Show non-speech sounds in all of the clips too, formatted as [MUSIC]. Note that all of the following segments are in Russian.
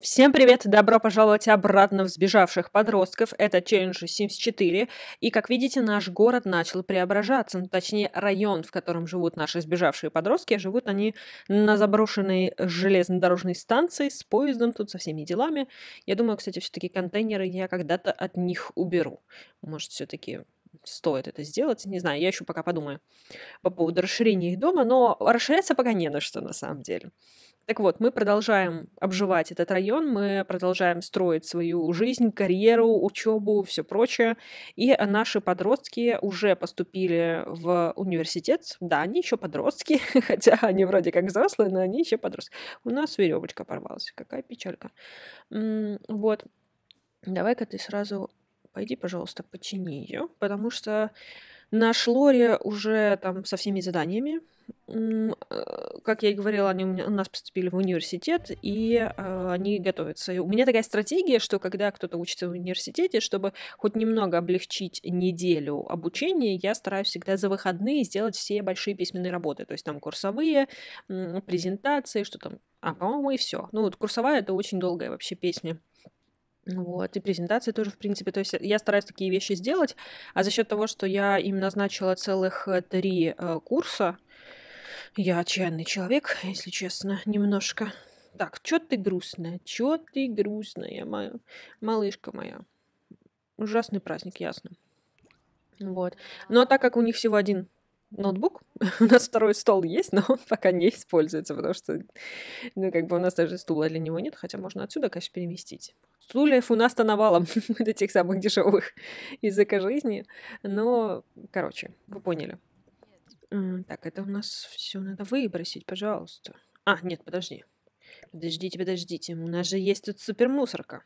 Всем привет! Добро пожаловать обратно в сбежавших подростков. Это челлендж 74, И, как видите, наш город начал преображаться. Ну, точнее, район, в котором живут наши сбежавшие подростки. Живут они на заброшенной железнодорожной станции с поездом, тут со всеми делами. Я думаю, кстати, все-таки контейнеры я когда-то от них уберу. Может, все-таки стоит это сделать. Не знаю, я еще пока подумаю по поводу расширения их дома, но расширяться пока не на что, на самом деле. Так вот, мы продолжаем обживать этот район, мы продолжаем строить свою жизнь, карьеру, учебу, все прочее. И наши подростки уже поступили в университет. Да, они еще подростки, [LAUGHS] хотя они вроде как взрослые, но они еще подростки. У нас веревочка порвалась, какая печалька. Вот. Давай-ка ты сразу пойди, пожалуйста, почини ее, потому что Наш Лори уже там со всеми заданиями. Э, как я и говорила, они у, меня, у нас поступили в университет, и э, они готовятся. И у меня такая стратегия, что когда кто-то учится в университете, чтобы хоть немного облегчить неделю обучения, я стараюсь всегда за выходные сделать все большие письменные работы. То есть там курсовые, презентации, что там, а, по-моему, и все. Ну вот курсовая это очень долгая вообще песня. Вот, и презентации тоже, в принципе. То есть э, я стараюсь такие вещи сделать, а за счет того, что я им назначила целых э, три э, курса, я отчаянный человек, если честно, [LAUGHS] немножко. Так, чё ты грустная? Чё ты грустная, моя малышка моя? Ужасный праздник, ясно. Вот. Но так как у них всего один ноутбук. [LAUGHS] у нас второй стол есть, но он пока не используется, потому что, ну, как бы у нас даже стула для него нет, хотя можно отсюда, конечно, переместить. Стульев у нас-то навалом до [LAUGHS] тех самых дешевых [LAUGHS] из жизни. Но, короче, вы поняли. Так, это у нас все надо выбросить, пожалуйста. А, нет, подожди. Подождите, подождите. У нас же есть тут супермусорка.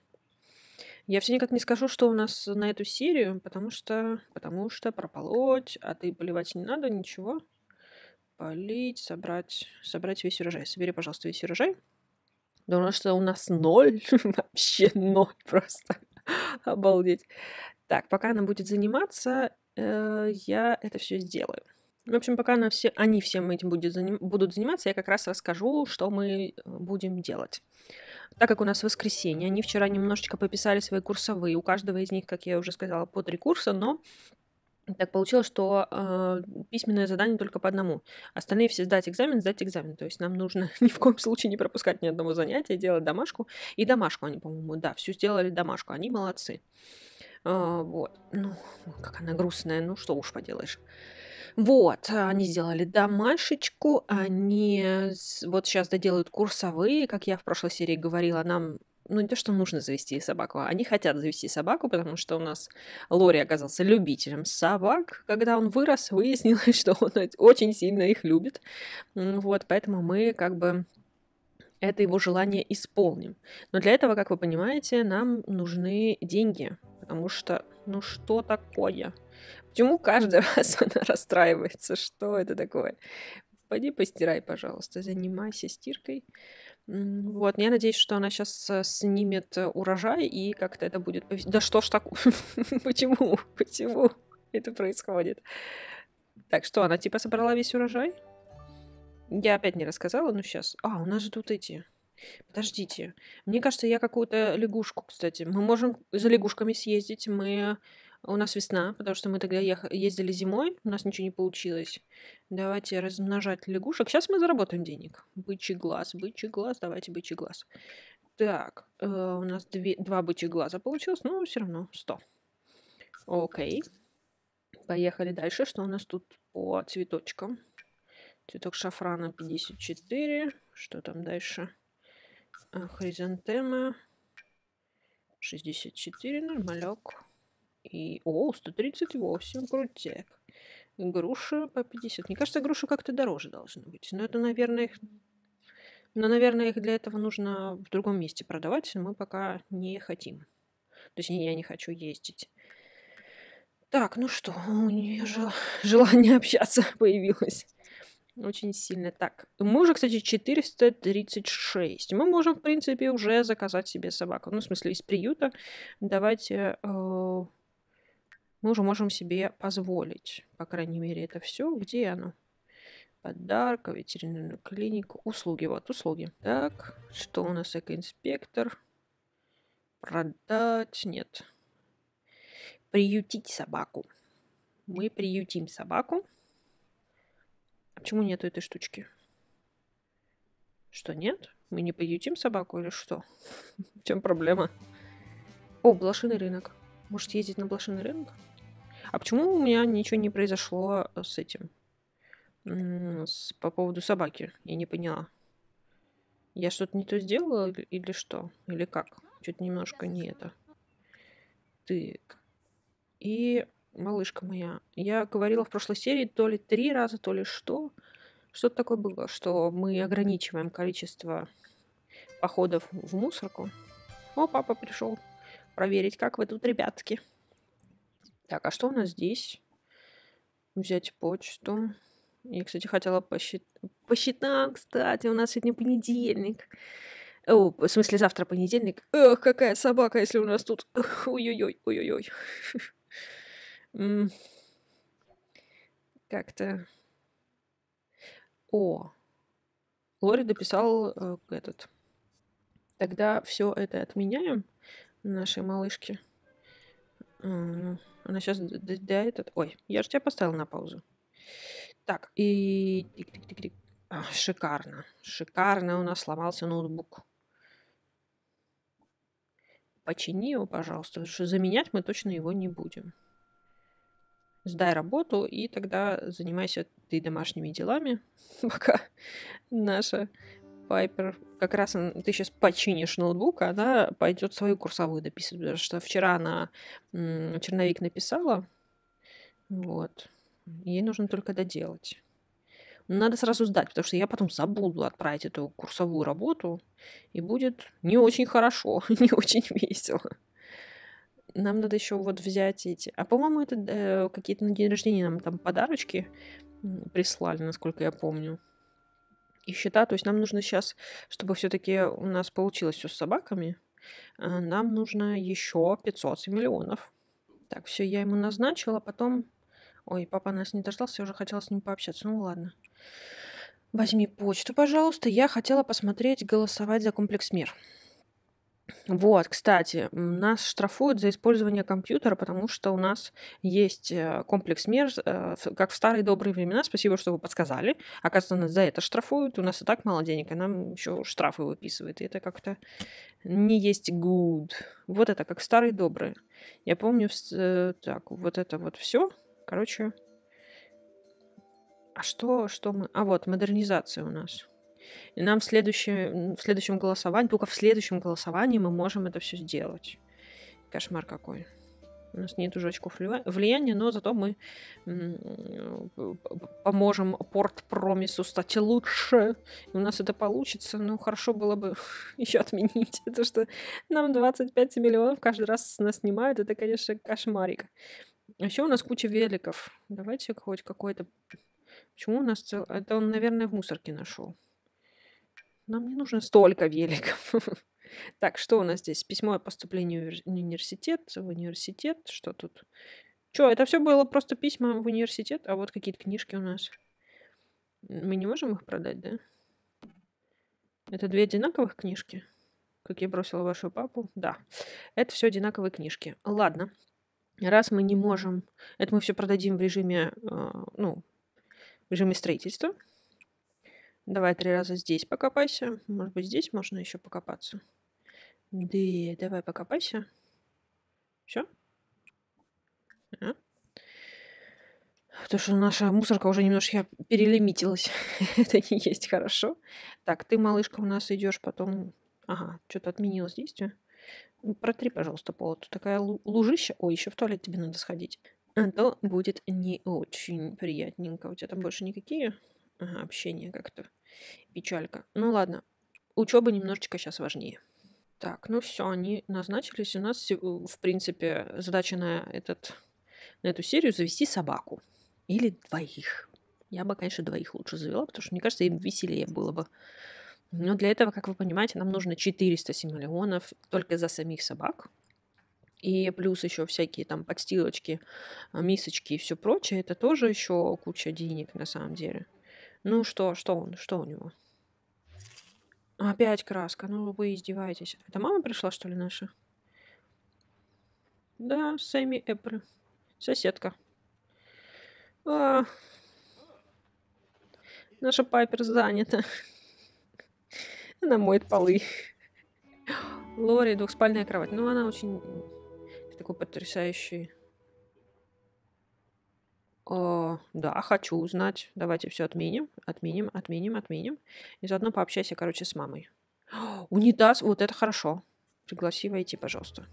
Я все никак не скажу, что у нас на эту серию, потому что, потому что прополоть, а ты поливать не надо, ничего. Полить, собрать, собрать весь урожай. Собери, пожалуйста, весь урожай. Потому что у нас ноль, [LAUGHS] вообще ноль просто. Обалдеть. Так, пока она будет заниматься, э, я это все сделаю. В общем, пока она все, они всем этим будет заним, будут заниматься, я как раз расскажу, что мы э, будем делать так как у нас воскресенье, они вчера немножечко пописали свои курсовые. У каждого из них, как я уже сказала, по три курса, но так получилось, что э, письменное задание только по одному. Остальные все сдать экзамен, сдать экзамен. То есть нам нужно [LAUGHS] ни в коем случае не пропускать ни одного занятия, делать домашку. И домашку они, по-моему, да, всю сделали домашку. Они молодцы. Э, вот. Ну, как она грустная. Ну, что уж поделаешь. Вот, а, они сделали домашечку, они вот сейчас доделают курсовые, как я в прошлой серии говорила, нам ну не то, что нужно завести собаку, а они хотят завести собаку, потому что у нас Лори оказался любителем собак. Когда он вырос, выяснилось, [LAUGHS] что он очень сильно их любит. Вот, поэтому мы как бы это его желание исполним. Но для этого, как вы понимаете, нам нужны деньги, потому что, ну что такое? Почему каждый [LAUGHS] раз она расстраивается? Что это такое? Пойди постирай, пожалуйста, занимайся стиркой. Вот, я надеюсь, что она сейчас э, снимет э, урожай и как-то это будет... Да что ж так? [LAUGHS] Почему? Почему это происходит? Так, что, она типа собрала весь урожай? Я опять не рассказала, но сейчас... А, у нас же тут эти... Подождите. Мне кажется, я какую-то лягушку, кстати. Мы можем за лягушками съездить. Мы у нас весна, потому что мы тогда ездили зимой, у нас ничего не получилось. Давайте размножать лягушек. Сейчас мы заработаем денег. Бычий глаз, бычий глаз, давайте бычий глаз. Так, э, у нас две, два бычьих глаза получилось, но все равно 100. Окей. Поехали дальше. Что у нас тут по цветочкам? Цветок шафрана 54. Что там дальше? Э, хризантема 64. Нормалек. И, о, 138, крутяк. Груша по 50. Мне кажется, груши как-то дороже должны быть. Но это, наверное, их... Но, наверное, их для этого нужно в другом месте продавать. Мы пока не хотим. То есть я не хочу ездить. Так, ну что, у нее же [LAUGHS] желание общаться [LAUGHS] появилось. Очень сильно. Так, мы уже, кстати, 436. Мы можем, в принципе, уже заказать себе собаку. Ну, в смысле, из приюта давайте э, мы уже можем себе позволить, по крайней мере, это все. Где оно? Подарка, ветеринарная клиника, услуги. Вот, услуги. Так, что у нас? Экоинспектор. Продать? Нет. Приютить собаку. Мы приютим собаку. А почему нету этой штучки? Что, нет? Мы не приютим собаку или что? [LAUGHS] В чем проблема? О, блошиный рынок. Может, ездить на блошиный рынок? А почему у меня ничего не произошло э, с этим? С, по поводу собаки. Я не поняла. Я что-то не то сделала или, что? Или как? Что-то немножко не это. Ты. И малышка моя. Я говорила в прошлой серии то ли три раза, то ли что. Что-то такое было, что мы ограничиваем количество походов в мусорку. О, папа пришел проверить, как вы тут, ребятки. Так, а что у нас здесь? Взять почту. Я, кстати, хотела посчитать. По кстати, у нас сегодня понедельник. О, в смысле, завтра понедельник. Эх, какая собака, если у нас тут... [LAUGHS] Ой-ой-ой, ой-ой-ой. [LAUGHS] Как-то... О, Лори дописал э, этот. Тогда все это отменяем нашей малышке. Mm-hmm. Она сейчас для этот... Ой, я же тебя поставила на паузу. Так, и... шикарно. Шикарно у нас сломался ноутбук. Почини его, пожалуйста, потому что заменять мы точно его не будем. Сдай работу, и тогда занимайся ты домашними делами, [LAUGHS] пока наша Пайпер, как раз ты сейчас починишь ноутбук, а она пойдет свою курсовую дописывать, потому что вчера она черновик написала, вот, ей нужно только доделать. Надо сразу сдать, потому что я потом забуду отправить эту курсовую работу, и будет не очень хорошо, [LAUGHS] не очень весело нам надо еще вот взять эти. А по-моему, это э, какие-то на день рождения нам там подарочки прислали, насколько я помню и счета. То есть нам нужно сейчас, чтобы все-таки у нас получилось все с собаками, а, нам нужно еще 500 миллионов. Так, все, я ему назначила, потом... Ой, папа нас не дождался, я уже хотела с ним пообщаться. Ну ладно. Возьми почту, пожалуйста. Я хотела посмотреть «Голосовать за комплекс мир». Вот, кстати, нас штрафуют за использование компьютера, потому что у нас есть э, комплекс мер, э, как в старые добрые времена. Спасибо, что вы подсказали. Оказывается, нас за это штрафуют. У нас и так мало денег, а нам еще штрафы выписывают. И это как-то не есть good. Вот это как старые добрые. Я помню, э, так, вот это вот все. Короче, а что, что мы... А вот, модернизация у нас. И нам в следующем, в следующем голосовании, только в следующем голосовании мы можем это все сделать. Кошмар какой. У нас нет уже очков влияния, но зато мы поможем порт промису стать лучше. И у нас это получится. Ну, хорошо было бы [LAUGHS] еще отменить. Это [LAUGHS] что нам 25 миллионов каждый раз нас снимают. Это, конечно, кошмарик. А еще у нас куча великов. Давайте хоть какой-то... Почему у нас цел... Это он, наверное, в мусорке нашел. Нам не нужно столько великов. [LAUGHS] Так, что у нас здесь? Письмо о поступлении в университет, в университет. Что тут? Чё, это все было просто письма в университет, а вот какие-то книжки у нас. Мы не можем их продать, да? Это две одинаковых книжки? Как я бросила вашу папу? Да. Это все одинаковые книжки. Ладно. Раз мы не можем... Это мы все продадим в режиме, э, ну, в режиме строительства. Давай три раза здесь покопайся. Может быть, здесь можно еще покопаться. Да, давай покопайся. Все? А? Потому что наша мусорка уже немножко перелимитилась. [LAUGHS] Это не есть хорошо. Так, ты, малышка, у нас идешь потом... Ага, что-то отменилось действие. Ну, протри, пожалуйста, пол. А Тут такая лужища. Ой, еще в туалет тебе надо сходить. А то будет не очень приятненько. У тебя там больше никакие Ага, общение как-то. Печалька. Ну ладно, учеба немножечко сейчас важнее. Так, ну все, они назначились. У нас, в принципе, задача на, этот, на эту серию завести собаку. Или двоих. Я бы, конечно, двоих лучше завела, потому что, мне кажется, им веселее было бы. Но для этого, как вы понимаете, нам нужно 400 симолеонов только за самих собак. И плюс еще всякие там подстилочки, а, мисочки и все прочее. Это тоже еще куча денег на самом деле. Ну что, что он, что у него? Опять краска, ну вы издеваетесь. Это мама пришла, что ли, наша? Да, Сэмми Эппл. Соседка. А, наша Пайпер занята. Она моет полы. Лори, двухспальная кровать. Ну, она очень такой потрясающий Э, да, хочу узнать. Давайте все отменим, отменим, отменим, отменим. И заодно пообщайся, короче, с мамой. [GASPS] унитаз, вот это хорошо. Пригласи войти, пожалуйста.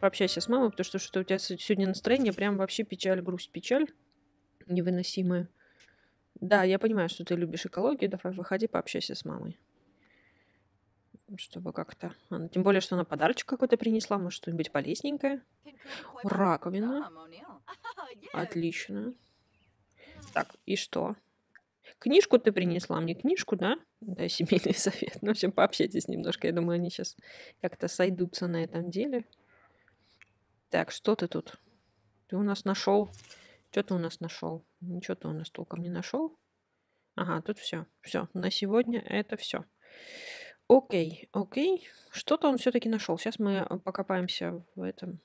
Пообщайся с мамой, потому что что у тебя сегодня настроение прям вообще печаль, грусть, печаль невыносимая. Да, я понимаю, что ты любишь экологию. Давай выходи, пообщайся с мамой. Чтобы как-то... Тем более, что она подарочек какой-то принесла. Может, что-нибудь полезненькое. Раковина. [LAUGHS] Отлично. Так, и что? Книжку ты принесла мне, книжку, да? Да, семейный [LAUGHS] совет. Ну, в общем, пообщайтесь немножко. Я думаю, они сейчас как-то сойдутся на этом деле. Так, что ты тут? Ты у нас нашел. Что ты у нас нашел? Ничего ты у нас толком не нашел. Ага, тут все. Все. На сегодня это все. Окей, окей. Что-то он все-таки нашел. Сейчас мы покопаемся в этом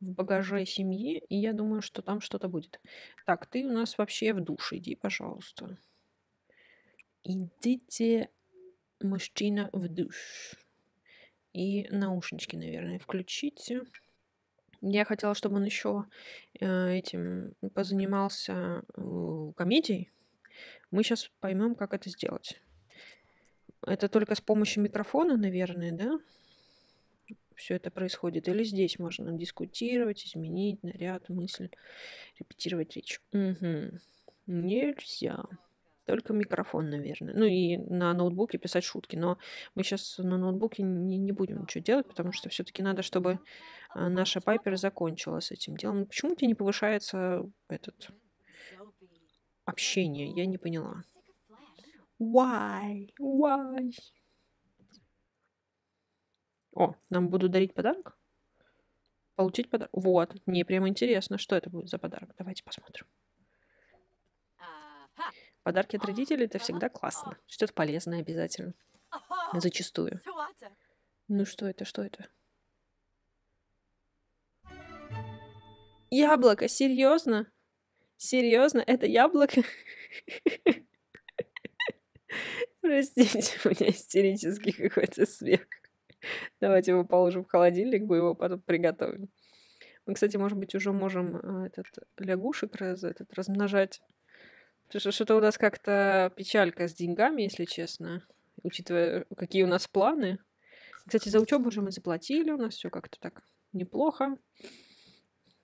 в багаже семьи, и я думаю, что там что-то будет. Так, ты у нас вообще в душ, иди, пожалуйста. Идите, мужчина, в душ. И наушнички, наверное, включите. Я хотела, чтобы он еще э, этим позанимался э, комедией. Мы сейчас поймем, как это сделать. Это только с помощью микрофона, наверное, да? все это происходит. Или здесь можно дискутировать, изменить наряд, мысль, репетировать речь. Угу. Нельзя. Только микрофон, наверное. Ну и на ноутбуке писать шутки. Но мы сейчас на ноутбуке не, не будем ничего делать, потому что все-таки надо, чтобы а, наша Пайпер закончила с этим делом. Ну, почему у не повышается этот общение? Я не поняла. Why? Why? О, нам будут дарить подарок? Получить подарок? Вот, мне прямо интересно, что это будет за подарок. Давайте посмотрим. Подарки от родителей это всегда классно. Что-то полезное обязательно. Зачастую. Ну что это, что это? Яблоко, серьезно? Серьезно, это яблоко? [LAUGHS] Простите, у меня истерический какой-то смех. Давайте его положим в холодильник, мы его потом приготовим. Мы, кстати, может быть, уже можем а, этот лягушек раз, этот, размножать. Потому что что-то у нас как-то печалька с деньгами, если честно, учитывая, какие у нас планы. Кстати, за учебу же мы заплатили, у нас все как-то так неплохо.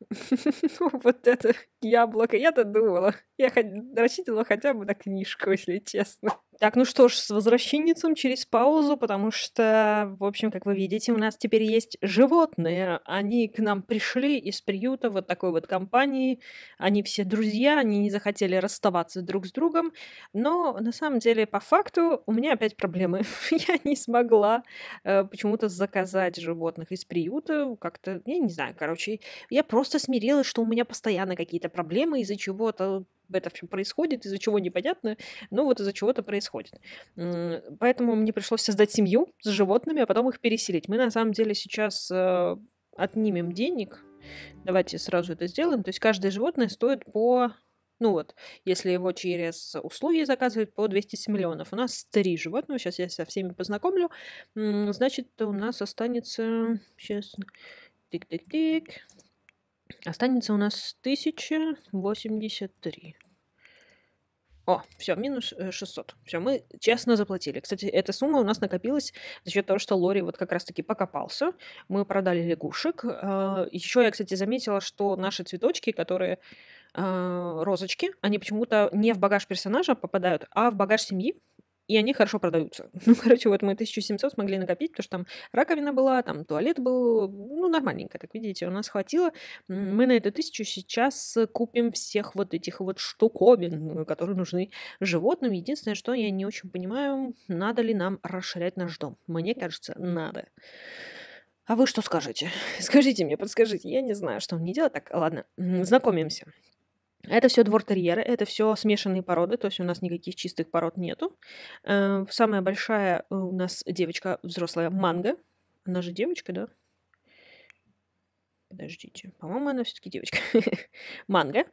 [LAUGHS] Вот это яблоко. Я-то думала. Я рассчитывала хотя бы на книжку, если честно. Так, ну что ж, с возвращенницем через паузу, потому что, в общем, как вы видите, у нас теперь есть животные. Они к нам пришли из приюта вот такой вот компании. Они все друзья, они не захотели расставаться друг с другом. Но на самом деле, по факту, у меня опять проблемы. [LAUGHS] я не смогла э, почему-то заказать животных из приюта. Как-то, я не знаю, короче, я просто смирилась, что у меня постоянно какие-то проблемы из-за чего-то это, в общем, происходит, из-за чего непонятно, но вот из-за чего-то происходит. Поэтому мне пришлось создать семью с животными, а потом их переселить. Мы, на самом деле, сейчас э, отнимем денег. Давайте сразу это сделаем. То есть каждое животное стоит по ну вот, если его через услуги заказывают по 200 миллионов. У нас три животных. Сейчас я со всеми познакомлю. Значит, у нас останется... Сейчас... Тик-тик-тик. Останется у нас 1083. О, все, минус 600. Э, все, мы честно заплатили. Кстати, эта сумма у нас накопилась за счет того, что Лори вот как раз-таки покопался. Мы продали лягушек. Э, Еще я, кстати, заметила, что наши цветочки, которые э, розочки, они почему-то не в багаж персонажа попадают, а в багаж семьи и они хорошо продаются. [LAUGHS] Ну, короче, вот мы 1700 смогли накопить, потому что там раковина была, там туалет был, ну, нормальненько, так видите, у нас хватило. Мы на эту тысячу сейчас купим всех вот этих вот штуковин, э, которые нужны животным. Единственное, что я не очень понимаю, надо ли нам расширять наш дом. Мне кажется, надо. А вы что скажете? [LAUGHS] Скажите мне, подскажите. Я не знаю, что мне делать. Так, ладно, знакомимся. Это все двортерьеры, это все смешанные породы, то есть у нас никаких чистых пород нету. Э, самая большая у нас девочка взрослая Манга, Она же девочка, да? Подождите, по-моему, она все-таки девочка. [LAUGHS] Манга.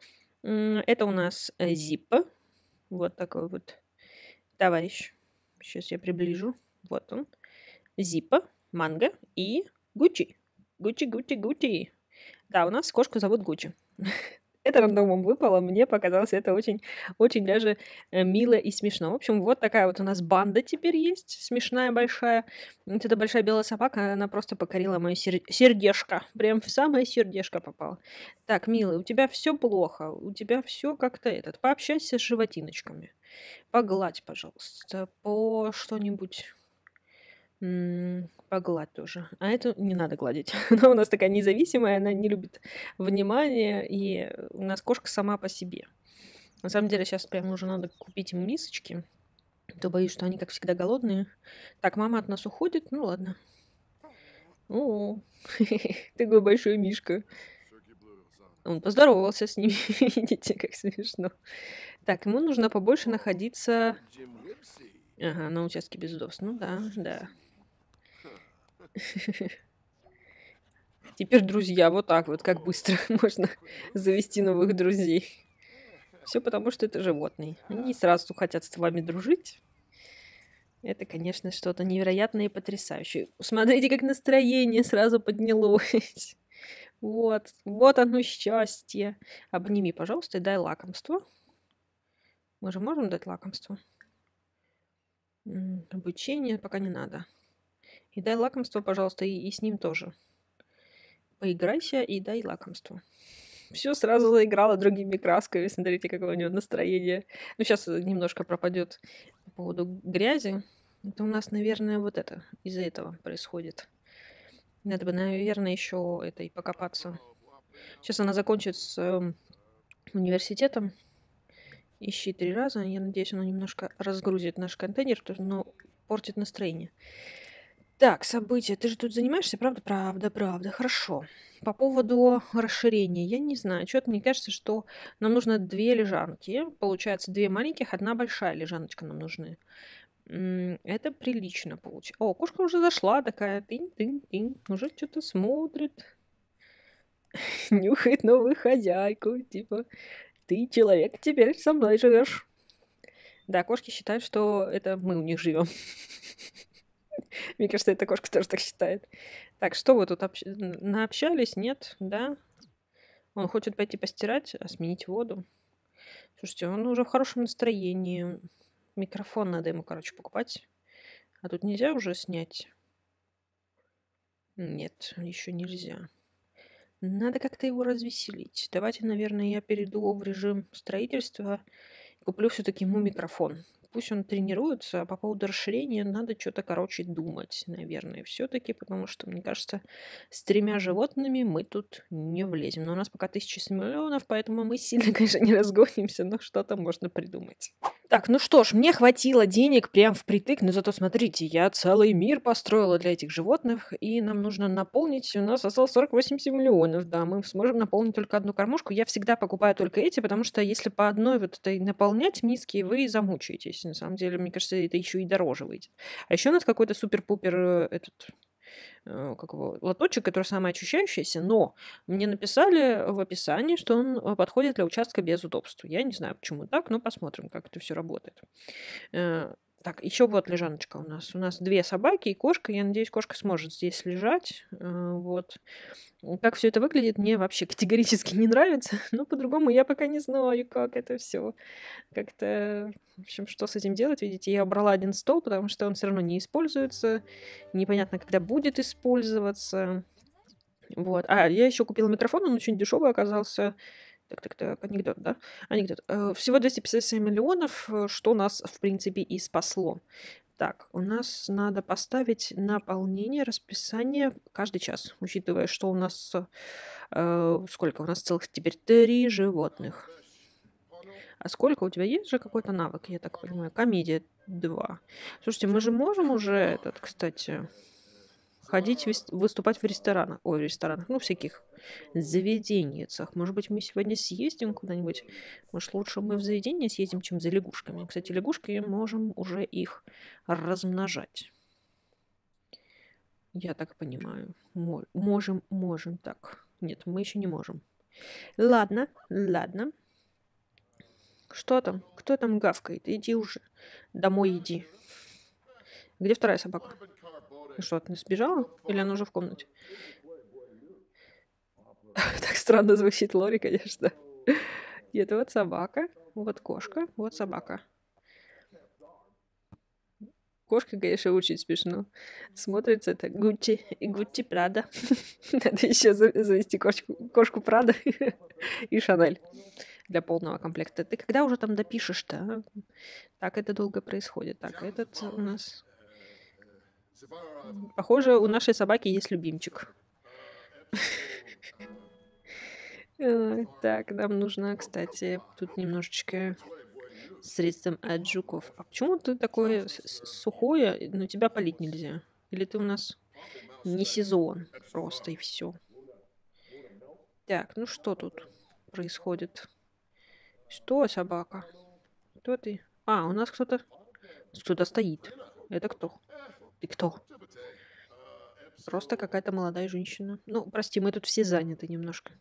Это у нас э, Зиппа. Вот такой вот товарищ. Сейчас я приближу. Вот он. Зиппа, Манга и Гуччи. Гуччи, Гуччи, Гуччи. Да, у нас кошку зовут Гуччи. [LAUGHS] это рандомом выпало, мне показалось это очень, очень даже э, мило и смешно. В общем, вот такая вот у нас банда теперь есть, смешная большая. Вот эта большая белая собака, она просто покорила мое сер- сердешко, прям в самое сердешко попала. Так, милый, у тебя все плохо, у тебя все как-то этот. Пообщайся с животиночками, погладь, пожалуйста, по что-нибудь погладь тоже. А эту не надо гладить. [LAUGHS] Она у нас такая независимая, она не любит внимания, и у нас кошка сама по себе. На самом деле сейчас прям уже надо купить им мисочки, то боюсь, что они, как всегда, голодные. Так, мама от нас уходит, ну ладно. О, [LAUGHS] такой большой мишка. Он поздоровался с ними, [LAUGHS] видите, как смешно. Так, ему нужно побольше находиться Ага, на участке без удобств. Ну да, да. [LAUGHS] Теперь друзья, вот так вот, как быстро [LAUGHS] можно завести новых друзей. Все потому, что это животные. Они сразу хотят с вами дружить. Это, конечно, что-то невероятное и потрясающее. Смотрите, как настроение сразу поднялось. [LAUGHS] Вот, вот оно счастье. Обними, пожалуйста, и дай лакомство. Мы же можем дать лакомство? Обучение пока не надо. И дай лакомство, пожалуйста, и, и с ним тоже. Поиграйся и дай лакомство. Все сразу заиграла другими красками. Смотрите, какое у него настроение. Ну, сейчас немножко пропадет по поводу грязи. Это у нас, наверное, вот это из-за этого происходит. Надо бы, наверное, еще это и покопаться. Сейчас она закончит с э, университетом. Ищи три раза. Я надеюсь, она немножко разгрузит наш контейнер, но ну, портит настроение. Так, события. Ты же тут занимаешься, правда? Правда, правда. Хорошо. По поводу расширения. Я не знаю. Что-то мне кажется, что нам нужно две лежанки. Получается, две маленьких, одна большая лежаночка нам нужны. Это прилично получается. О, кошка уже зашла такая. Тынь-тынь-тынь. Уже что-то смотрит. [LAUGHS] Нюхает новую хозяйку. Типа, ты человек, теперь со мной живешь. Да, кошки считают, что это мы у них живем. [LAUGHS] [LAUGHS] Мне кажется, эта кошка тоже так считает. Так, что вы тут общ... наобщались? Нет, да? Он хочет пойти постирать, а сменить воду. Слушайте, он уже в хорошем настроении. Микрофон надо ему, короче, покупать. А тут нельзя уже снять? Нет, еще нельзя. Надо как-то его развеселить. Давайте, наверное, я перейду в режим строительства. Куплю все-таки ему микрофон пусть он тренируется. А по поводу расширения надо что-то, короче, думать, наверное, все-таки, потому что, мне кажется, с тремя животными мы тут не влезем. Но у нас пока тысячи миллионов, поэтому мы сильно, [LAUGHS] конечно, не разгонимся, но что-то можно придумать. Так, ну что ж, мне хватило денег прям впритык, но зато смотрите, я целый мир построила для этих животных, и нам нужно наполнить, у нас осталось 48 миллионов, да, мы сможем наполнить только одну кормушку, я всегда покупаю только эти, потому что если по одной вот этой наполнять миски, вы замучаетесь есть, на самом деле, мне кажется, это еще и дороже выйдет. А еще у нас какой-то супер-пупер э, этот э, как его, лоточек, который самый очищающийся, но мне написали в описании, что он э, подходит для участка без удобств. Я не знаю, почему так, но посмотрим, как это все работает. Так, еще вот лежаночка у нас. У нас две собаки и кошка. Я надеюсь, кошка сможет здесь лежать. Э, вот. Как все это выглядит, мне вообще [LAUGHS] категорически не нравится. Но по-другому я пока не знаю, как это все. Как-то, в общем, что с этим делать. Видите, я убрала один стол, потому что он все равно не используется. Непонятно, когда будет использоваться. Вот. А, я еще купила микрофон, он очень дешевый оказался так, так, так, анекдот, да? Анекдот. Э, всего 257 миллионов, э, что нас, в принципе, и спасло. Так, у нас надо поставить наполнение расписание каждый час, учитывая, что у нас... Э, сколько у нас целых теперь? Три животных. А сколько у тебя есть же какой-то навык, я так понимаю? Комедия 2. Слушайте, мы же можем уже этот, кстати ходить, выступать в ресторанах. Ой, в ресторанах, ну, всяких заведениях. Может быть, мы сегодня съездим куда-нибудь? Может, лучше мы в заведение съездим, чем за лягушками. Кстати, лягушки можем уже их размножать. Я так понимаю. Можем, можем так. Нет, мы еще не можем. Ладно, ладно. Что там? Кто там гавкает? Иди уже. Домой иди. Где вторая собака? Ну что, она сбежала? Или она уже в комнате? [LAUGHS] Так странно звучит Лори, конечно. И это вот собака, вот кошка, вот собака. Кошка, конечно, очень смешно. Смотрится это Гуччи и Гуччи Прада. [LAUGHS] Надо еще завести кошку, кошку Прада [LAUGHS] и Шанель для полного комплекта. Ты когда уже там допишешь-то? А? Так это долго происходит. Так, этот у нас Похоже, у нашей собаки есть любимчик. [LAUGHS] Э, так, нам нужно, кстати, тут немножечко средством от жуков. А почему ты такое сухое, но тебя полить нельзя? Или ты у нас не сезон просто и все? Так, ну что тут происходит? Что, собака? Кто ты? А, у нас кто-то... Кто-то стоит. Это кто? Ты кто? Просто какая-то молодая женщина. Ну, прости, мы тут все заняты немножко.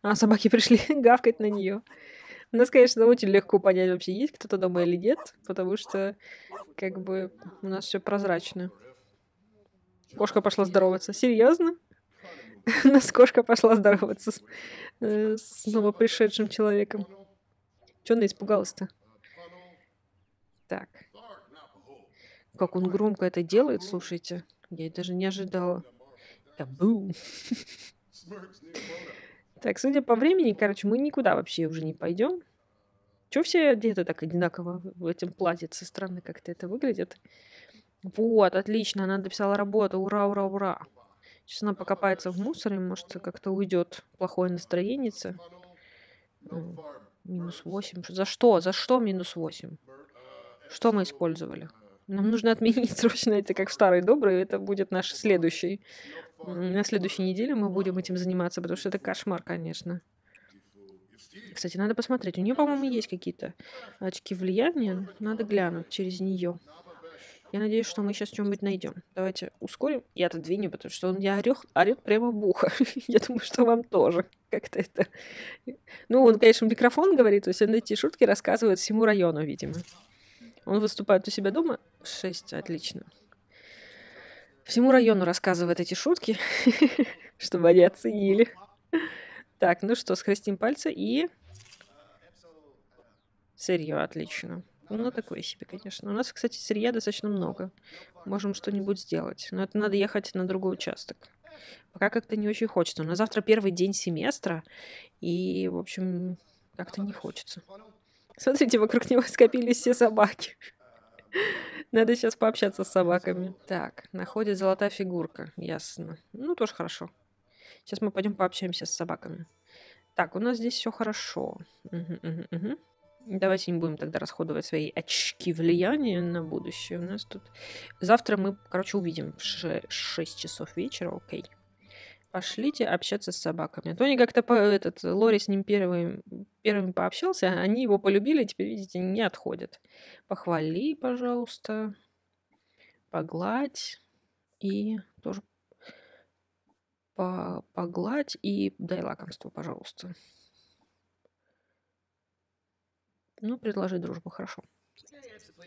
А, собаки пришли [LAUGHS] гавкать на нее. Нас, конечно, ну, очень легко понять, вообще есть кто-то дома или нет, потому что, как бы, у нас все прозрачно. Кошка пошла здороваться. Серьезно? [LAUGHS] У нас кошка пошла здороваться с, э, с новопришедшим человеком. Чего она испугалась-то? Так. Как он громко это делает, слушайте. Я даже не ожидала. Кабум. [LAUGHS] Так, судя по времени, короче, мы никуда вообще уже не пойдем. Че все где-то так одинаково в этом платьице? Странно как-то это выглядит. Вот, отлично, она дописала работу. Ура, ура, ура. Сейчас она покопается в мусоре, может, как-то уйдет плохое настроение. Ну, минус 8. За что? За что минус 8? Что мы использовали? Нам нужно отменить [LAUGHS] срочно это как в старый добрые Это будет наш следующий. На следующей неделе мы будем этим заниматься, потому что это кошмар, конечно. Кстати, надо посмотреть. У нее, по-моему, есть какие-то очки влияния. Надо глянуть через нее. Я надеюсь, что мы сейчас что-нибудь найдем. Давайте ускорим. Я отодвинем, потому что он я орёх, орёт прямо в ухо. [LAUGHS] я думаю, что вам тоже как-то это... Ну, он, конечно, микрофон говорит, то есть он эти шутки рассказывает всему району, видимо. Он выступает у себя дома? Шесть, отлично. Всему району рассказывает эти шутки, [LAUGHS] чтобы они оценили. Так, ну что, схрестим пальцы и... Сырье, отлично. Ну, такое себе, конечно. У нас, кстати, сырья достаточно много. Можем что-нибудь сделать. Но это надо ехать на другой участок. Пока как-то не очень хочется. Но завтра первый день семестра. И, в общем, как-то не хочется. Смотрите, вокруг него скопились все собаки. Надо сейчас пообщаться с собаками. Так, находит золотая фигурка. Ясно. Ну, тоже хорошо. Сейчас мы пойдем пообщаемся с собаками. Так, у нас здесь все хорошо. Угу, угу, угу. Давайте не будем тогда расходовать свои очки влияния на будущее. У нас тут... Завтра мы, короче, увидим в 6 часов вечера. Окей. Okay пошлите общаться с собаками. А Тони как-то по, этот Лори с ним первым, первым пообщался, а они его полюбили, теперь, видите, не отходят. Похвали, пожалуйста, погладь и тоже по, погладь и дай лакомство, пожалуйста. Ну, предложи дружбу, хорошо.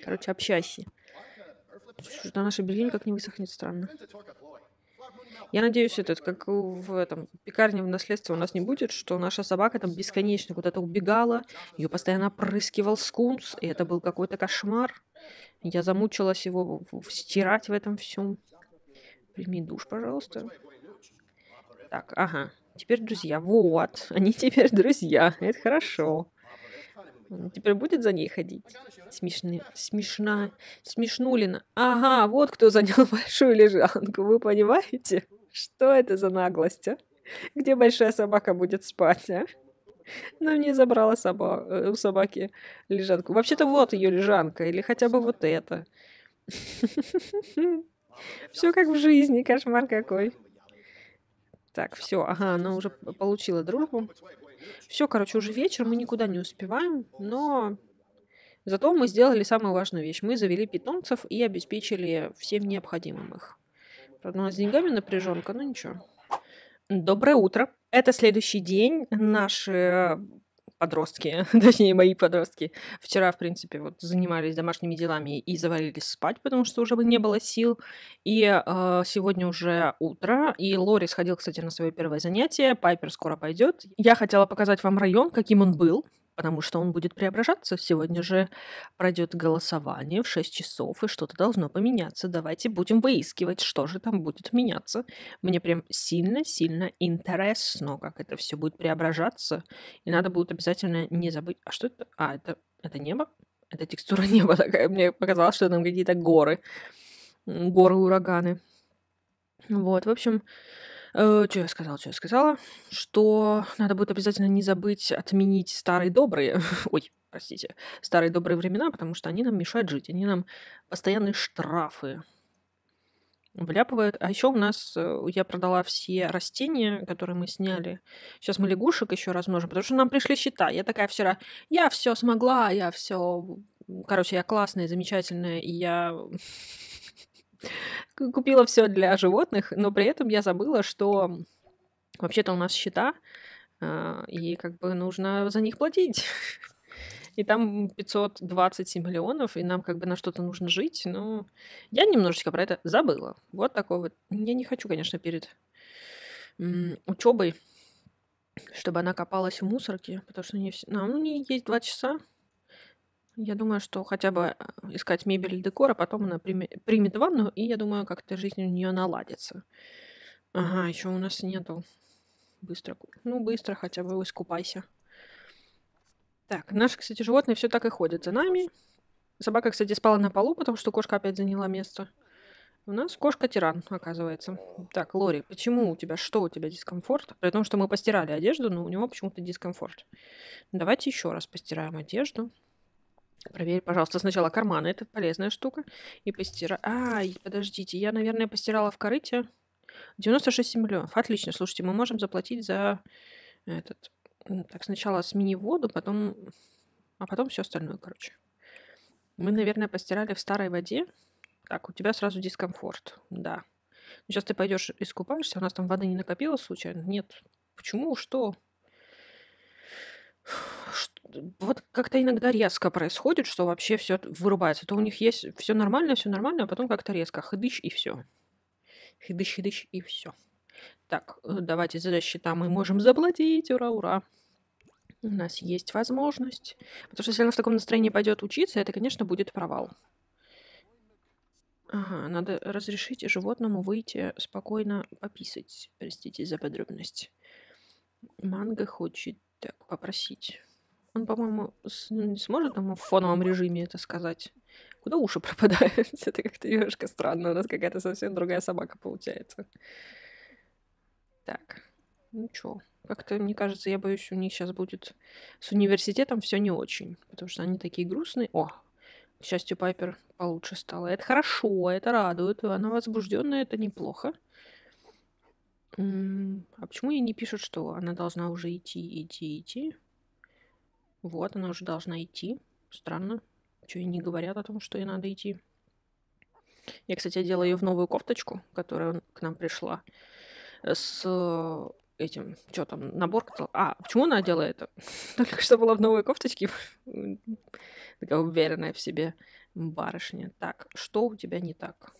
Короче, общайся. Что-то наша бельень как не высохнет, странно. Я надеюсь, этот, как в этом, пекарне в наследстве у нас не будет, что наша собака там бесконечно куда-то убегала, ее постоянно опрыскивал скунс, и это был какой-то кошмар. Я замучилась его стирать в этом всем. Прими душ, пожалуйста. Так, ага. Теперь друзья. Вот, они теперь друзья. Это хорошо. Теперь будет за ней ходить? Смешная, смешна, смешнулина. Ага, вот кто занял [LAUGHS] большую лежанку, вы понимаете? Что это за наглость, а? Где большая собака будет спать, а? Она ну, мне забрала собак, э, у собаки лежанку. Вообще-то вот ее лежанка, или хотя бы вот это. [LAUGHS] Все как в жизни, кошмар какой. Так, все, ага, она уже получила другу. Все, короче, уже вечер, мы никуда не успеваем, но зато мы сделали самую важную вещь. Мы завели питомцев и обеспечили всем необходимым их. Правда, у нас с деньгами напряженка, но ничего. Доброе утро. Это следующий день. Наши подростки, [LAUGHS] точнее, мои подростки, вчера, в принципе, вот занимались домашними делами и завалились спать, потому что уже не было сил. И э, сегодня уже утро, и Лори сходил, кстати, на свое первое занятие. Пайпер скоро пойдет. Я хотела показать вам район, каким он был потому что он будет преображаться. Сегодня же пройдет голосование в 6 часов, и что-то должно поменяться. Давайте будем выискивать, что же там будет меняться. Мне прям сильно-сильно интересно, как это все будет преображаться. И надо будет обязательно не забыть... А что это? А, это, это небо? Это текстура [LAUGHS] неба такая. Мне показалось, что там какие-то горы. Горы-ураганы. Вот, в общем, Э, что я сказала, что я сказала? Что надо будет обязательно не забыть отменить старые добрые. [LAUGHS] Ой, простите, старые добрые времена, потому что они нам мешают жить. Они нам постоянные штрафы вляпывают. А еще у нас э, я продала все растения, которые мы сняли. Сейчас мы лягушек еще размножим, потому что нам пришли счета. Я такая вчера, я все смогла, я все, короче, я классная, замечательная, и я купила все для животных, но при этом я забыла, что вообще-то у нас счета, а, и как бы нужно за них платить. [LAUGHS] И там 520 миллионов, и нам как бы на что-то нужно жить. Но я немножечко про это забыла. Вот такой вот. Я не хочу, конечно, перед учебой, чтобы она копалась в мусорке, потому что не все... нам ну, у есть два часа, я думаю, что хотя бы э, искать мебель и декор, а потом она приме- примет ванну, и я думаю, как-то жизнь у нее наладится. Ага, еще у нас нету быстро. Ну, быстро хотя бы искупайся. Так, наши, кстати, животные все так и ходят за нами. Собака, кстати, спала на полу, потому что кошка опять заняла место. У нас кошка тиран, оказывается. Так, Лори, почему у тебя, что у тебя дискомфорт? При том, что мы постирали одежду, но у него почему-то дискомфорт. Давайте еще раз постираем одежду. Проверь, пожалуйста, сначала карманы. Это полезная штука. И постира. А, подождите, я, наверное, постирала в корыте. 96 миллионов. Отлично. Слушайте, мы можем заплатить за этот... Так, сначала смени воду, потом... А потом все остальное, короче. Мы, наверное, постирали в старой воде. Так, у тебя сразу дискомфорт. Да. Сейчас ты пойдешь искупаешься, у нас там воды не накопилось случайно? Нет. Почему? Что? вот как-то иногда резко происходит, что вообще все вырубается. То у них есть все нормально, все нормально, а потом как-то резко хыдыч и все. Хыдыч, хыдыч и все. Так, э, давайте за счета мы можем заплатить. Ура, ура. У нас есть возможность. Потому что если она в таком настроении пойдет учиться, это, конечно, будет провал. Ага, надо разрешить животному выйти спокойно пописать. Простите за подробность. Манго хочет так, попросить. Он, по-моему, ну, не сможет там в фоновом режиме это сказать. Куда уши [LAUGHS] пропадают? это как-то немножко странно. У нас какая-то совсем другая собака получается. Так, ну чё, как-то, мне кажется, я боюсь, у них сейчас будет с университетом все не очень, потому что они такие грустные. О, к счастью, Пайпер получше стала. Это хорошо, это радует, она возбужденная, это неплохо. А почему ей не пишут, что она должна уже идти, идти, идти? Вот, она уже должна идти. Странно. Что ей не говорят о том, что ей надо идти? Я, кстати, одела ее в новую кофточку, которая к нам пришла э, с э, этим, что там, набор. А, почему она одела это? [LAUGHS] Только что была в новой кофточке. [LAUGHS] Такая уверенная в себе барышня. Так, что у тебя не так?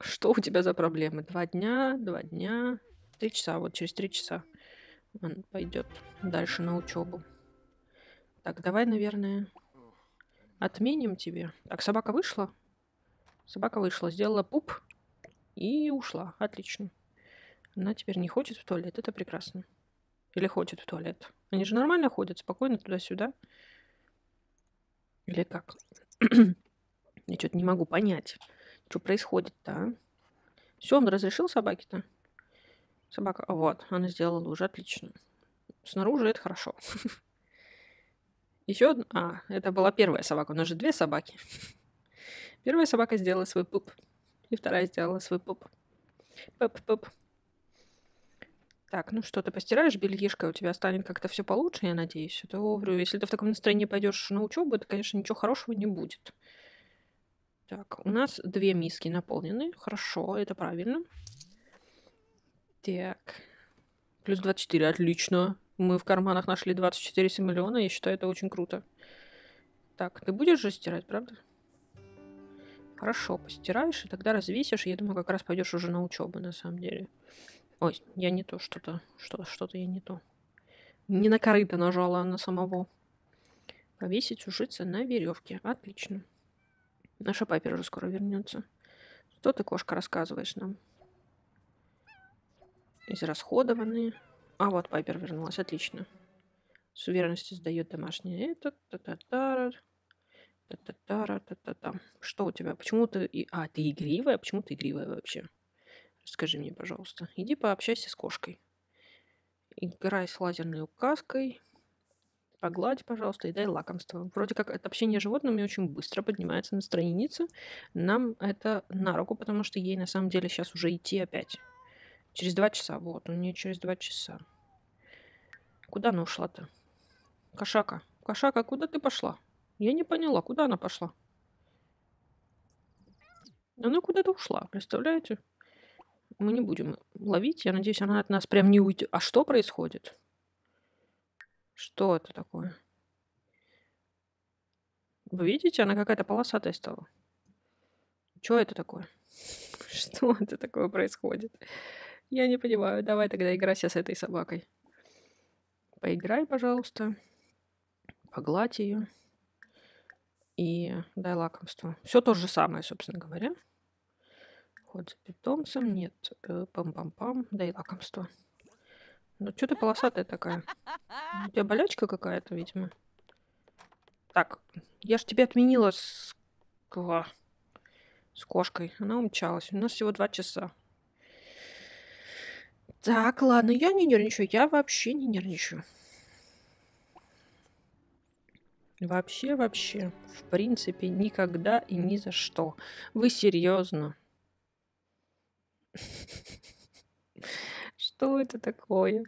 Что у тебя за проблемы? Два дня, два дня, три часа. Вот через три часа он пойдет дальше на учебу. Так, давай, наверное, отменим тебе. Так, собака вышла? Собака вышла, сделала пуп и ушла. Отлично. Она теперь не хочет в туалет, это прекрасно. Или хочет в туалет. Они же нормально ходят, спокойно туда-сюда. Или как? [CLEARS THROAT] Я что-то не могу понять. Что происходит-то, а? Все, он разрешил собаке-то? Собака, а вот, она сделала уже отлично. Снаружи это хорошо. Еще одна... А, это была первая собака. У нас же две собаки. Первая собака сделала свой пуп. И вторая сделала свой пуп. Пуп-пуп. Так, ну что, ты постираешь бельишко, у тебя станет как-то все получше, я надеюсь. Это а говорю, если ты в таком настроении пойдешь на учебу, то, конечно, ничего хорошего не будет. Так, у нас две миски наполнены. Хорошо, это правильно. Так. Плюс 24, отлично. Мы в карманах нашли 24 миллиона, я считаю, это очень круто. Так, ты будешь же стирать, правда? Хорошо, постираешь, и тогда развесишь. Я думаю, как раз пойдешь уже на учебу, на самом деле. Ой, я не то, что-то, что-то, что-то я не то. Не на корыто нажала, а на самого. Повесить ужиться на веревке. Отлично. Наша папер уже скоро вернется. Что ты, кошка, рассказываешь нам? Израсходованные. А вот Пайпер вернулась. Отлично. С уверенностью сдает домашнее. Это та та та та та та та та та Что у тебя? Почему ты... А, ты игривая? Почему ты игривая вообще? Скажи мне, пожалуйста. Иди пообщайся с кошкой. Играй с лазерной указкой погладь, пожалуйста, и дай лакомство. Вроде как от общения с животными очень быстро поднимается на странице. Нам это на руку, потому что ей на самом деле сейчас уже идти опять. Через два часа, вот, у ну, нее через два часа. Куда она ушла-то? Кошака. Кошака, куда ты пошла? Я не поняла, куда она пошла? Она куда-то ушла, представляете? Мы не будем ловить. Я надеюсь, она от нас прям не уйдет. А что происходит? Что это такое? Вы видите, она какая-то полосатая стала. Что это такое? [LAUGHS] Что это такое происходит? Я не понимаю. Давай тогда играйся с этой собакой. Поиграй, пожалуйста. Погладь ее. И дай лакомство. Все то же самое, собственно говоря. Ход за питомцем. Нет. Э, пам-пам-пам. Дай лакомство. Ну что ты полосатая такая? У тебя болячка какая-то, видимо. Так, я ж тебе отменила с... с кошкой. Она умчалась. У нас всего два часа. Так, ладно, я не нервничаю. Я вообще не нервничаю. Вообще, вообще. В принципе, никогда и ни за что. Вы серьезно? [LAUGHS] Что это такое?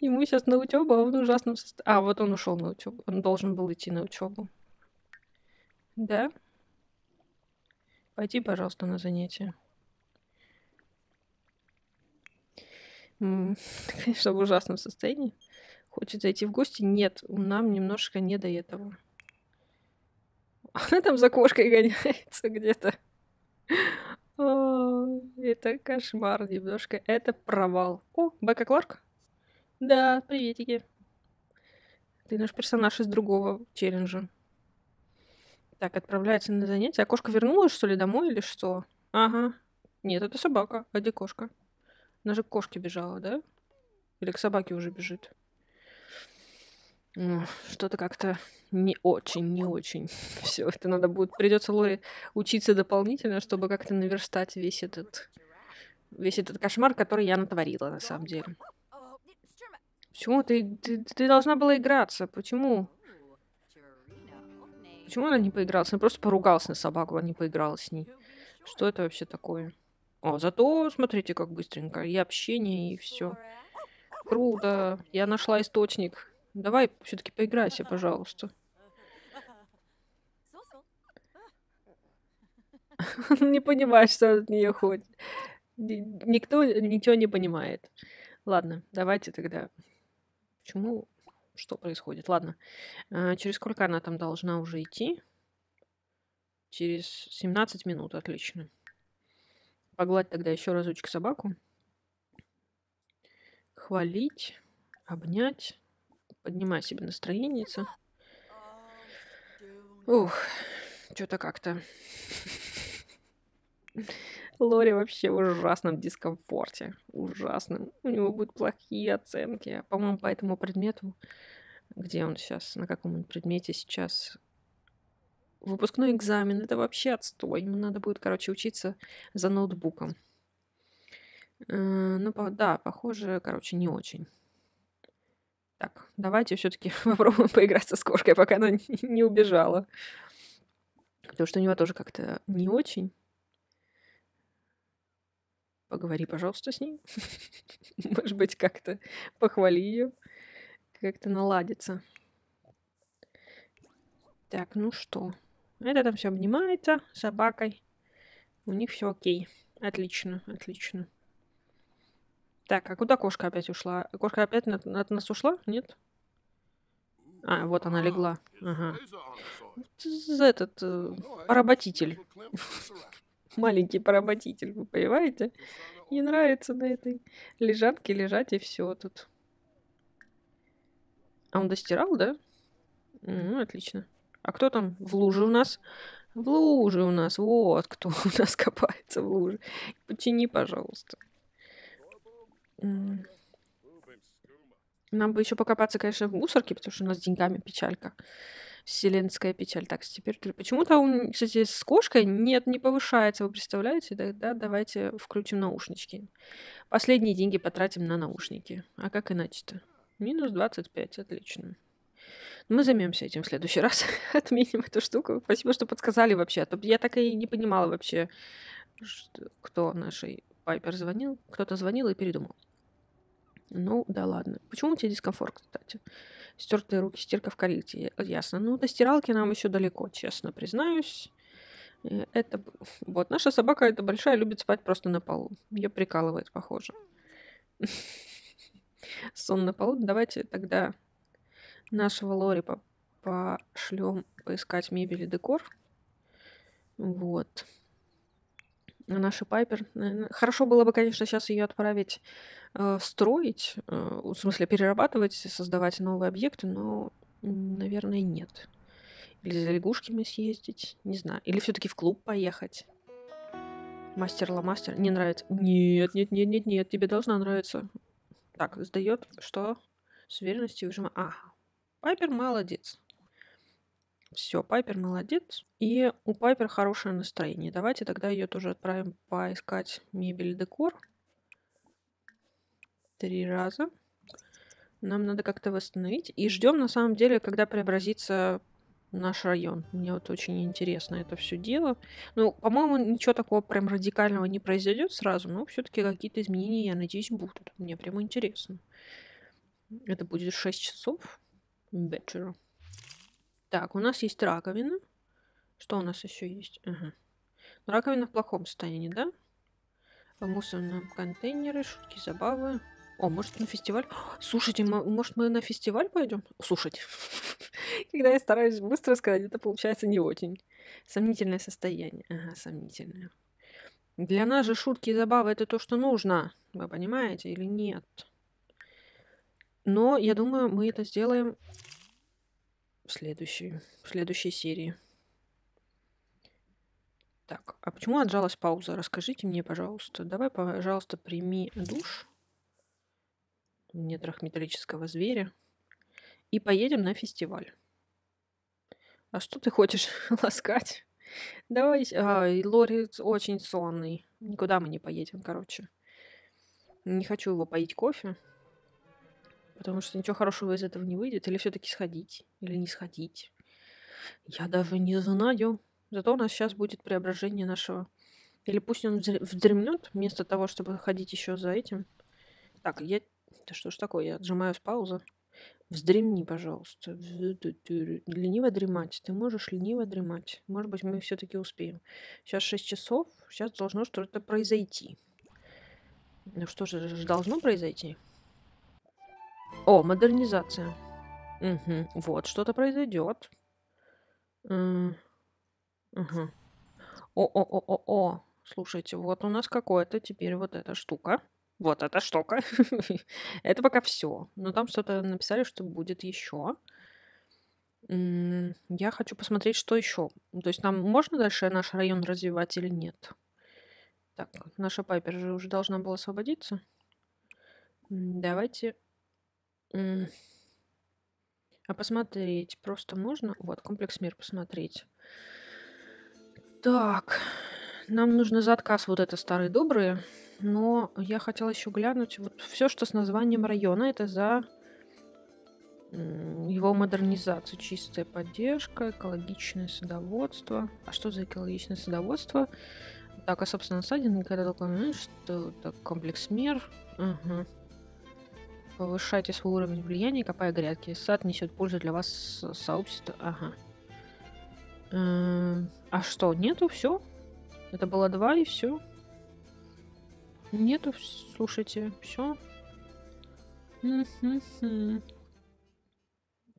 Ему сейчас на учебу, а он ужасно... А, вот он ушел на учебу. Он должен был идти на учебу. Да? Пойди, пожалуйста, на занятия. [LAUGHS] конечно, в ужасном состоянии. Хочет зайти в гости? Нет, нам немножко не до этого. Она там за кошкой [LAUGHS] гоняется где-то. Это кошмар немножко. Это провал. О, Бека Кларк? Да, приветики. Ты наш персонаж из другого челленджа. Так, отправляется на занятия. А кошка вернулась, что ли, домой или что? Ага. Нет, это собака. А где кошка? Она же к кошке бежала, да? Или к собаке уже бежит? что-то как-то не очень, не очень [LAUGHS] все это надо будет. Придется Лори учиться дополнительно, чтобы как-то наверстать весь этот весь этот кошмар, который я натворила на самом деле. Почему ты, ты, ты должна была играться? Почему? Почему она не поигралась? Она просто поругалась на собаку, она не поиграла с ней. Что это вообще такое? О, зато смотрите, как быстренько. И общение, и все. Круто. Я нашла источник Давай все-таки поиграйся, пожалуйста. [LAUGHS] Не понимаешь, что от нее ходит. Никто ничего не понимает. Ладно, давайте тогда. Почему? Что происходит? Ладно. А, через сколько она там должна уже идти? Через 17 минут, отлично. Погладь тогда еще разочек собаку. Хвалить, обнять поднимаю себе настроение. Ух, что-то как-то... Лори вообще в ужасном дискомфорте. Ужасном. У него будут плохие оценки. По-моему, по этому предмету, где он сейчас, на каком он предмете сейчас выпускной экзамен, это вообще отстой. Ему надо будет, короче, учиться за ноутбуком. Э, ну, да, похоже, короче, не очень. Так, давайте все-таки [LAUGHS] попробуем поиграться с кошкой, пока она [LAUGHS] не убежала. Потому что у него тоже как-то не очень. Поговори, пожалуйста, с ней. [LAUGHS] Может быть, как-то похвали ее. Как-то наладится. Так, ну что? Это там все обнимается собакой. У них все окей. Отлично, отлично. Так, а куда кошка опять ушла? Кошка опять на- нас ушла? Нет? А, вот она легла. Ага. Этот э, поработитель. [LAUGHS] Маленький поработитель, вы понимаете? Не нравится на этой лежанке лежать и все тут. А он достирал, да? Ну, отлично. А кто там в луже у нас? В луже у нас. Вот кто [LAUGHS] у нас копается в луже. Почини, пожалуйста. Нам бы еще покопаться, конечно, в мусорке, потому что у нас с деньгами печалька. Вселенская печаль. Так, температура. Почему-то он, кстати, с кошкой нет, не повышается, вы представляете? Тогда давайте включим наушнички. Последние деньги потратим на наушники. А как иначе-то? Минус 25, отлично. Мы займемся этим в следующий раз. [LAUGHS] Отменим эту штуку. Спасибо, что подсказали вообще. А я так и не понимала вообще, кто нашей Пайпер звонил. Кто-то звонил и передумал. Ну, да ладно. Почему у тебя дискомфорт, кстати? Стертые руки, стирка в коллекте. Ясно. Ну, до стиралки нам еще далеко, честно признаюсь. Э, это... Вот, наша собака это большая, любит спать просто на полу. Ее прикалывает, похоже. [LAUGHS] Сон на полу. Давайте тогда нашего Лори пошлем поискать мебель и декор. Вот наша Пайпер. Хорошо было бы, конечно, сейчас ее отправить э, строить, э, в смысле перерабатывать, создавать новые объекты, но, наверное, нет. Или за лягушками съездить, не знаю. Или все-таки в клуб поехать. Мастер Ламастер. Не нравится. Нет, нет, нет, нет, нет, тебе должна нравиться. Так, сдает что? С уверенностью выжима. Ага. Пайпер молодец. Все, Пайпер молодец. И у Пайпер хорошее настроение. Давайте тогда ее тоже отправим поискать мебель декор. Три раза. Нам надо как-то восстановить. И ждем на самом деле, когда преобразится наш район. Мне вот очень интересно это все дело. Ну, по-моему, ничего такого прям радикального не произойдет сразу, но все-таки какие-то изменения, я надеюсь, будут. Мне прямо интересно. Это будет 6 часов вечера. Так, у нас есть раковина. Что у нас еще есть? Ага. Раковина в плохом состоянии, да? В э, мусорном контейнере, шутки, забавы. О, может на фестиваль? [GASPS] Слушайте, может мы на фестиваль пойдем? Слушать. [LAUGHS] Когда я стараюсь быстро сказать, это получается не очень. Сомнительное состояние. Ага, сомнительное. Для нас же шутки и забавы это то, что нужно. Вы понимаете или нет? Но я думаю, мы это сделаем в следующей, в следующей серии. Так, а почему отжалась пауза? Расскажите мне, пожалуйста. Давай, пожалуйста, прими душ в недрах металлического зверя и поедем на фестиваль. А что ты хочешь [LAUGHS] ласкать? Давай, а, Лори очень сонный. Никуда мы не поедем, короче. Не хочу его поить кофе потому что ничего хорошего из этого не выйдет. Или все-таки сходить, или не сходить. Я даже не знаю. Зато у нас сейчас будет преображение нашего. Или пусть он вздремнет, вместо того, чтобы ходить еще за этим. Так, я... Да что ж такое, я отжимаю с паузы. Вздремни, пожалуйста. Лениво дремать. Ты можешь лениво дремать. Может быть, мы все-таки успеем. Сейчас 6 часов. Сейчас должно что-то произойти. Ну что же, должно произойти? О, модернизация. Угу. Вот, что-то произойдет. Угу. Э, О-о-о-о-о. Слушайте, вот у нас какое-то теперь вот эта штука. Вот эта штука. [LAUGHS] Это пока все. Но ну, там что-то написали, что будет еще. Я хочу посмотреть, что еще. То есть нам можно дальше наш район развивать или нет? Так, наша Пайпер же уже должна была освободиться. Давайте а посмотреть просто можно? Вот, комплекс мир посмотреть. Так, нам нужно за отказ вот это старые добрые. Но я хотела еще глянуть. Вот все, что с названием района, это за его модернизацию. Чистая поддержка, экологичное садоводство. А что за экологичное садоводство? Так, а собственно, садин, когда только что так, комплекс мер. Угу повышайте свой уровень влияния, копая грядки. Сад несет пользу для вас сообщества. Ага. Эм, а что, нету, все? Это было два и все. Нету, слушайте, все.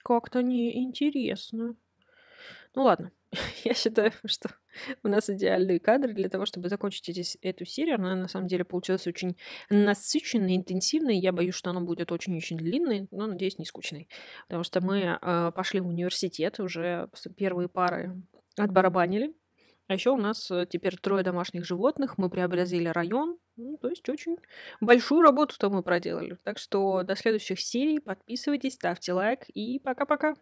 Как-то неинтересно. Ну ладно, [LAUGHS] я считаю, что у нас идеальные кадры для того, чтобы закончить здесь эту серию. Она на самом деле получилась очень насыщенной, интенсивной. Я боюсь, что она будет очень-очень длинной, но, надеюсь, не скучной. Потому что мы э, пошли в университет, уже первые пары отбарабанили. А еще у нас э, теперь трое домашних животных, мы преобразили район, ну, то есть очень большую работу-то мы проделали. Так что до следующих серий подписывайтесь, ставьте лайк и пока-пока.